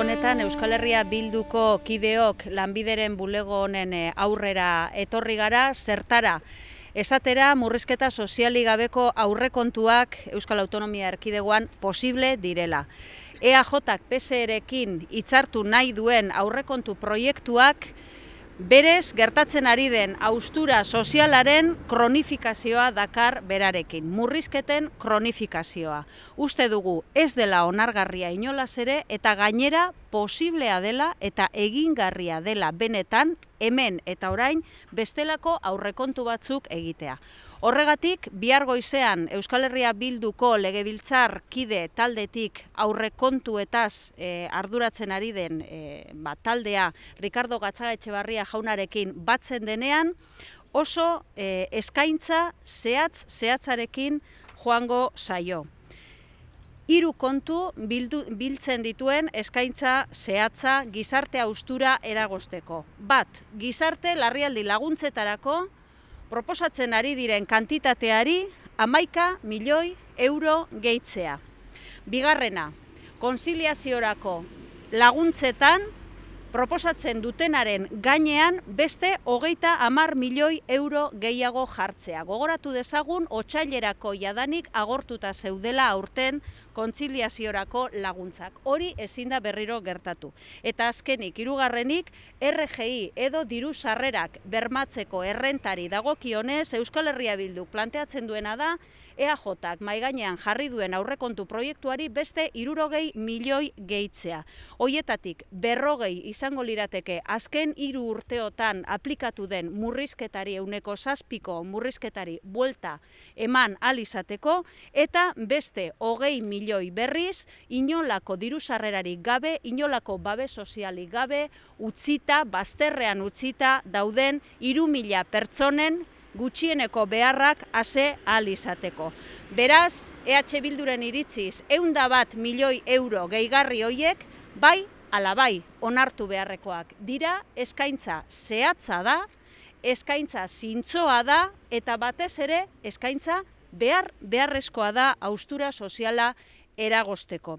honetan Euskal Herria Bilduko kideok lanbideren bulego honen eh, aurrera etorri gara, zertara. Esatera, murrizketa soziali gabeko aurrekontuak Euskal Autonomia Erkidegoan posible direla. EAJ-PSE-rekin itzartu nahi duen aurrekontu proiektuak, berez gertatzen ari den austura sozialaren kronifikazioa dakar berarekin, murrizketen kronifikazioa. Uste dugu ez dela onargarria inolaz ere eta gainera posiblea dela eta egingarria dela benetan hemen eta orain bestelako aurrekontu batzuk egitea. Horregatik, bihar goizean Euskal Herria Bilduko legebiltzar kide taldetik aurrekontuetaz e, arduratzen ari den eh, ba, taldea Ricardo Gatzagaetxe Etxebarria jaunarekin batzen denean, oso eh, eskaintza zehatz-zehatzarekin joango saio hiru kontu biltzen dituen eskaintza zehatza gizarte ustura eragosteko. Bat, gizarte larrialdi laguntzetarako proposatzen ari diren kantitateari amaika milioi euro gehitzea. Bigarrena, konsiliaziorako laguntzetan proposatzen dutenaren gainean beste hogeita hamar milioi euro gehiago jartzea. Gogoratu dezagun, otxailerako jadanik agortuta zeudela aurten kontziliaziorako laguntzak. Hori ezin da berriro gertatu. Eta azkenik, irugarrenik, RGI edo diru sarrerak bermatzeko errentari dagokionez, Euskal Herria Bilduk planteatzen duena da, EAJak maiganean jarri duen aurrekontu proiektuari beste irurogei milioi gehitzea. Hoietatik berrogei izango lirateke azken hiru urteotan aplikatu den murrizketari euneko zazpiko murrizketari buelta eman alizateko eta beste hogei milioi berriz inolako diruzarrerari gabe, inolako babe soziali gabe, utzita, bazterrean utzita dauden iru mila pertsonen gutxieneko beharrak ase alizateko. Beraz, EH Bilduren iritziz, eunda bat milioi euro gehigarri hoiek, bai Alabai onartu beharrekoak dira eskaintza zehatza da, eskaintza zintzoa da eta batez ere eskaintza behar beharrezkoa da austura soziala eragosteko.